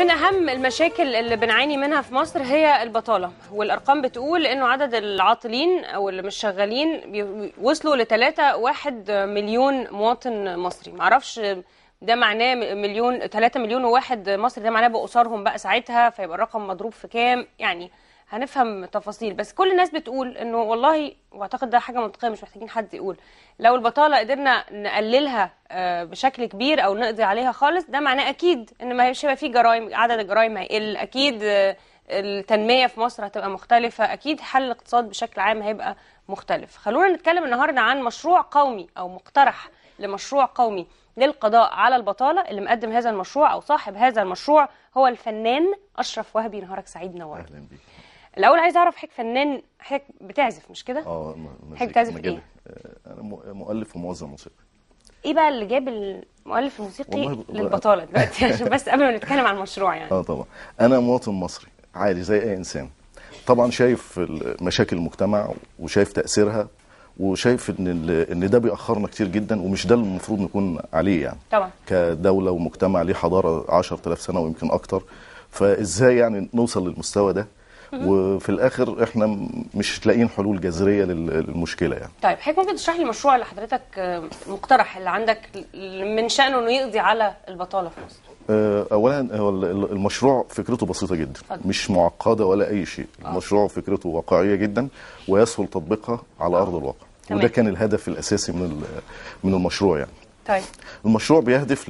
من أهم المشاكل اللي بنعاني منها في مصر هي البطالة والأرقام بتقول أنه عدد العاطلين أو اللي مش شغالين وصلوا لتلاتة واحد مليون مواطن مصري معرفش ده معناه مليون 3 مليون وواحد مصري ده معناه بأسرهم بقى ساعتها فيبقى الرقم مضروب في كام يعني هنفهم تفاصيل بس كل الناس بتقول انه والله واعتقد ده حاجه منطقيه مش محتاجين حد يقول لو البطاله قدرنا نقللها آه، بشكل كبير او نقضي عليها خالص ده معناه اكيد ان ما هيبقى فيه جرائم عدد الجرائم هيقل اكيد آه، التنميه في مصر هتبقى مختلفه اكيد حل الاقتصاد بشكل عام هيبقى مختلف خلونا نتكلم النهارده عن مشروع قومي او مقترح لمشروع قومي للقضاء على البطاله اللي مقدم هذا المشروع او صاحب هذا المشروع هو الفنان اشرف وهبي نهارك سعيد نور اهلا بيك الاول عايز اعرف حضرتك فنان حضرتك بتعزف مش كده اه حضرتك بتعزف ايه انا مؤلف وموزع موسيقي ايه بقى اللي جاب المؤلف الموسيقي للبطاله دلوقتي عشان بس قبل ما نتكلم عن المشروع يعني اه طبعا انا مواطن مصري عادي زي اي انسان طبعا شايف مشاكل المجتمع وشايف تاثيرها وشايف ان ان ده بيأخرنا كتير جدا ومش ده المفروض نكون عليه يعني طبعا كدوله ومجتمع ليه حضاره 10000 سنه ويمكن اكتر فازاي يعني نوصل للمستوى ده وفي الاخر احنا مش لاقيين حلول جذريه للمشكله يعني طيب حضرتك ممكن تشرح لي المشروع اللي حضرتك آه، مقترح اللي عندك من شانه انه يقضي على البطاله في مصر آه، اولا المشروع فكرته بسيطه جدا مش معقده ولا اي شيء آه. المشروع فكرته واقعيه جدا ويسهل تطبيقها على ارض الواقع وده كان الهدف الاساسي من من المشروع يعني طيب المشروع بيهدف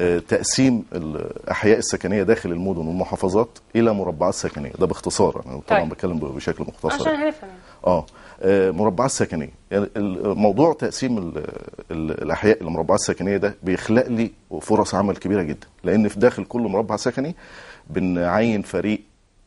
آه، تقسيم الاحياء السكنيه داخل المدن والمحافظات الى مربعات سكنيه ده باختصار انا طبعا طيب. بتكلم بشكل مختصر عشان نفهم آه،, اه مربعات سكنيه يعني موضوع تقسيم الاحياء المربعات السكنيه ده بيخلق لي فرص عمل كبيره جدا لان في داخل كل مربع سكني بنعين فريق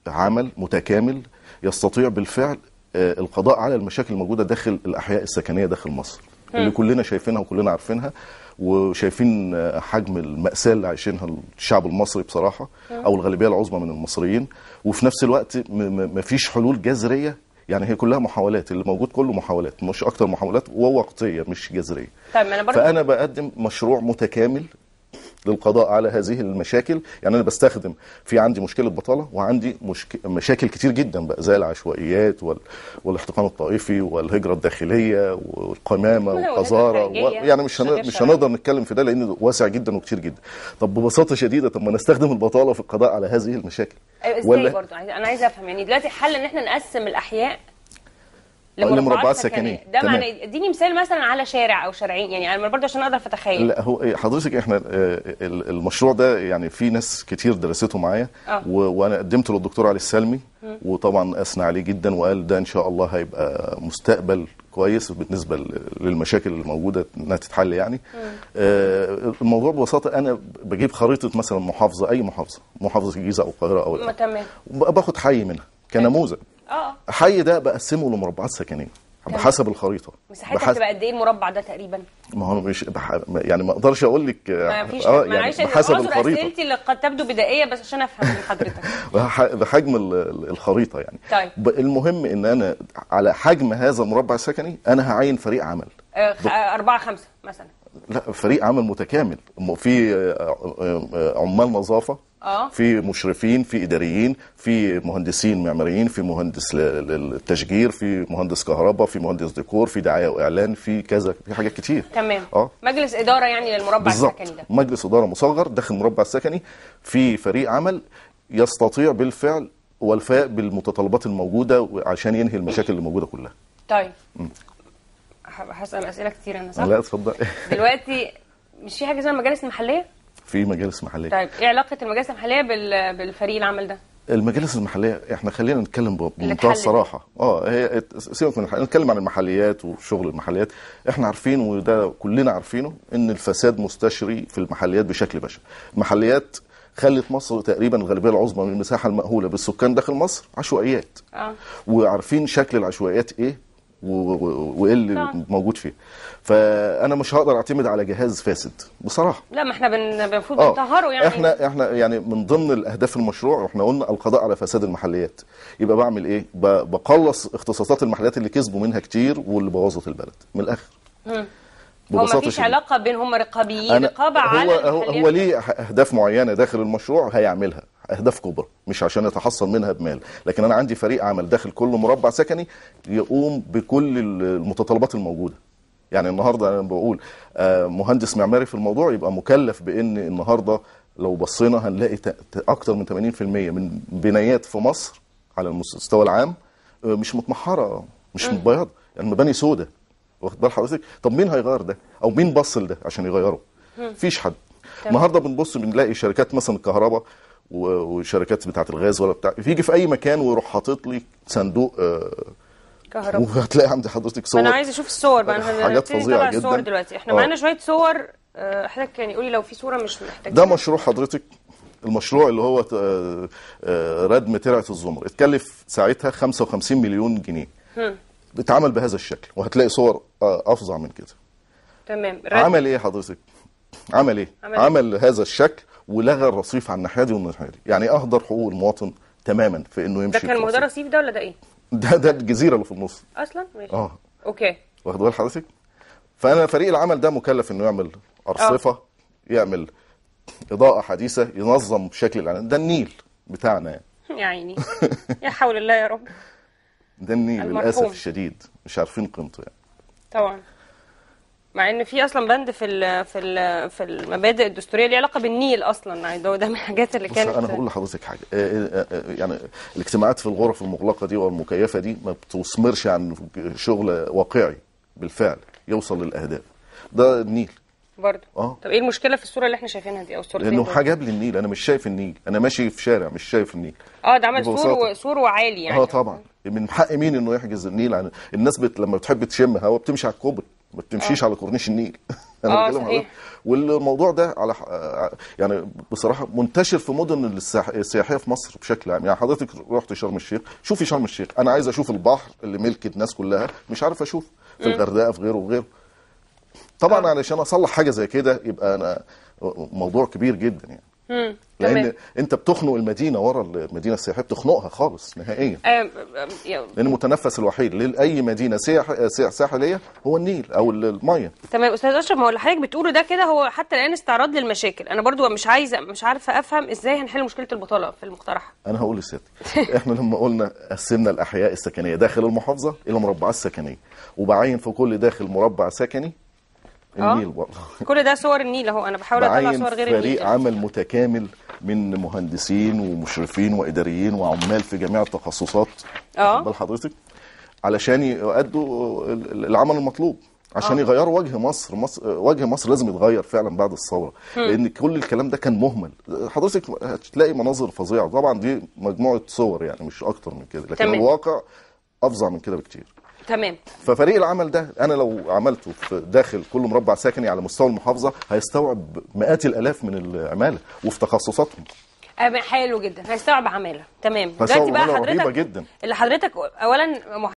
عمل متكامل يستطيع بالفعل آه، القضاء على المشاكل الموجوده داخل الاحياء السكنيه داخل مصر اللي كلنا شايفينها وكلنا عارفينها وشايفين حجم المأساة اللي عايشينها الشعب المصري بصراحة أو الغالبية العظمى من المصريين وفي نفس الوقت مفيش حلول جذرية يعني هي كلها محاولات اللي موجود كله محاولات مش اكتر محاولات ووقتيه مش جذريه طيب انا فانا بقدم مشروع متكامل للقضاء على هذه المشاكل يعني انا بستخدم في عندي مشكله بطاله وعندي مشك... مشاكل كتير جدا بقى زي العشوائيات وال... والاحتقان الطائفي والهجره الداخليه والقمامه والقذاره و... يعني مش هن... مش هنقدر نتكلم في ده لان واسع جدا وكتير جدا طب ببساطه شديده طب ما نستخدم البطاله في القضاء على هذه المشاكل ايوه ازاي ولا... برضه انا عايز افهم يعني دلوقتي حل ان احنا نقسم الاحياء لمربعات سكنيه ده معنى اديني مثال مثلا على شارع او شارعين يعني انا برضه عشان اقدر اتخيل لا هو إيه، حضرتك احنا آه، المشروع ده يعني في ناس كتير درسته معايا آه. وانا قدمته للدكتور علي السلمي وطبعا اثنى عليه جدا وقال ده ان شاء الله هيبقى مستقبل كويس بالنسبه للمشاكل الموجوده انها تتحل يعني آه الموضوع ببساطه انا بجيب خريطه مثلا محافظه اي محافظه محافظه الجيزه او القاهره او تمام باخد حي منها كنموذج اه حي ده بقسمه لمربعات سكنيه بحسب الخريطه مساحتها بحسب... بتبقى قد ايه المربع ده تقريبا؟ ما هو مش بح... يعني ما اقدرش اقول لك ما فيش اه, آه، يعني معلش بحسب الخريطه اسئلتي اللي قد تبدو بدائيه بس عشان افهم من حضرتك بحجم الخريطه يعني طيب المهم ان انا على حجم هذا المربع السكني انا هعين فريق عمل آه، أربعة خمسة مثلا لا فريق عمل متكامل في آه، آه، آه، عمال نظافه في مشرفين في اداريين في مهندسين معماريين في مهندس للتشجير في مهندس كهرباء في مهندس ديكور في دعايه واعلان في كذا في حاجات كتير تمام اه مجلس اداره يعني للمربع السكني ده مجلس اداره مصغر داخل المربع السكني في فريق عمل يستطيع بالفعل والفاء بالمتطلبات الموجوده عشان ينهي المشاكل اللي موجوده كلها طيب م. هسال اسئله كتير انا صح؟ لا اتفضل دلوقتي مش في حاجه اسمها مجالس محليه؟ في مجالس محليه طيب ايه علاقه المجالس المحليه بالفريق العمل ده؟ المجالس المحليه احنا خلينا نتكلم بمنتهى الصراحه اه هي سيبك من نتكلم عن المحليات وشغل المحليات احنا عارفين وده كلنا عارفينه ان الفساد مستشري في المحليات بشكل بشع المحليات خلت مصر تقريبا الغالبيه العظمى من المساحه المأهوله بالسكان داخل مصر عشوائيات آه. وعارفين شكل العشوائيات ايه وايه اللي موجود فيه فانا مش هقدر اعتمد على جهاز فاسد بصراحه لا ما احنا المفروض بن... نطهره آه، يعني احنا احنا يعني من ضمن الاهداف المشروع واحنا قلنا القضاء على فساد المحليات يبقى بعمل ايه ب... بقلص اختصاصات المحليات اللي كسبوا منها كتير واللي بوظت البلد من الاخر هو ما فيش علاقه بين هم رقابيين رقابه على هو هو ليه اهداف معينه داخل المشروع هيعملها اهداف كبرى مش عشان يتحصل منها بمال لكن انا عندي فريق عمل داخل كل مربع سكني يقوم بكل المتطلبات الموجوده يعني النهارده انا بقول آه، مهندس معماري في الموضوع يبقى مكلف بان النهارده لو بصينا هنلاقي اكتر من 80% من بنايات في مصر على المستوى العام آه، مش متمحره مش مبيضه يعني مباني سودة واخد بال حضرتك طب مين هيغير ده او مين بص لده عشان يغيره مفيش حد النهارده بنبص بنلاقي شركات مثلا الكهرباء وشركات بتاعه الغاز ولا بتاع فيجي في اي مكان ويروح حاطط لي صندوق آه، كهرباء وهتلاقي عند حضرتك صور انا عايز اشوف الصور بقى انا حاجات فظيعه جدا الصور دلوقتي احنا معانا آه. شويه صور آه، حضرتك يعني قولي لو في صوره مش محتاجه ده مشروع حضرتك المشروع اللي هو ردم ترعه الزمر اتكلف ساعتها 55 مليون جنيه اتعمل بهذا الشكل وهتلاقي صور افظع من كده تمام عمل ايه حضرتك عمل ايه عمل, إيه؟ عمل هذا الشكل ولغى الرصيف على الناحيه دي والناحيه دي يعني اهدر حقوق المواطن تماما في انه يمشي ده كان ده رصيف ده ولا ده ايه ده ده الجزيره اللي في النص اصلا ماشي اه اوكي واخد بال حضرتك فانا فريق العمل ده مكلف انه يعمل ارصفه أوه. يعمل اضاءه حديثه ينظم شكل الاعلان ده النيل بتاعنا يعني. يا عيني يا حول الله يا رب ده النيل للاسف الشديد مش عارفين قيمته يعني طبعا مع ان في اصلا بند في ال في ال في المبادئ الدستوريه اللي علاقه بالنيل اصلا يعني ده, ده من الحاجات اللي كانت انا هقول لحضرتك حاجه آه، آه، آه، يعني الاجتماعات في الغرف المغلقه دي والمكيفه دي ما بتثمرش عن شغل واقعي بالفعل يوصل للاهداف ده النيل برضه اه طب ايه المشكله في الصوره اللي احنا شايفينها دي او الصورتين لانه حاجه لي النيل انا مش شايف النيل انا ماشي في شارع مش شايف النيل اه ده عمل سور سور وعالي يعني اه طبعا من حق مين انه يحجز النيل عن الناس بت... لما بتحب تشم هوا بتمشي على الكوبري ما بتمشيش آه. على كورنيش النيل انا آه، بتكلم على والموضوع ده على يعني بصراحه منتشر في مدن السياحيه في مصر بشكل عام يعني حضرتك رحت شرم الشيخ شوفي شرم الشيخ انا عايز اشوف البحر اللي ملك الناس كلها مش عارف اشوفه في الغردقه في غيره وغيره طبعا علشان اصلح حاجه زي كده يبقى انا موضوع كبير جدا يعني مم. لان انت بتخنق المدينه ورا المدينه السياحيه بتخنقها خالص نهائيا أم... آه، آه، لان المتنفس الوحيد لاي مدينه سياح... سياح ساحليه هو النيل او الميه تمام استاذ اشرف ما هو اللي حضرتك بتقوله ده كده هو حتى الان استعراض للمشاكل انا برضو مش عايزه مش عارفه افهم ازاي هنحل مشكله البطاله في المقترح انا هقول لسيادتك احنا لما قلنا قسمنا الاحياء السكنيه داخل المحافظه الى مربعات سكنيه وبعين في كل داخل مربع سكني آه؟ النيل برضه كل ده صور النيل اهو انا بحاول اطلع صور غير النيل فريق عمل متكامل من مهندسين ومشرفين واداريين وعمال في جميع التخصصات اه حضرتك علشان يؤدوا العمل المطلوب عشان آه. يغيروا وجه مصر. مصر وجه مصر لازم يتغير فعلا بعد الثوره لان كل الكلام ده كان مهمل حضرتك هتلاقي مناظر فظيعه طبعا دي مجموعه صور يعني مش اكتر من كده لكن تمام. الواقع افظع من كده بكتير تمام ففريق العمل ده انا لو عملته في داخل كل مربع سكني على مستوى المحافظه هيستوعب مئات الالاف من العماله وفي تخصصاتهم آه، حلو جدا هيستوعب عماله تمام دلوقتي بقى حضرتك جدا اللي حضرتك اولا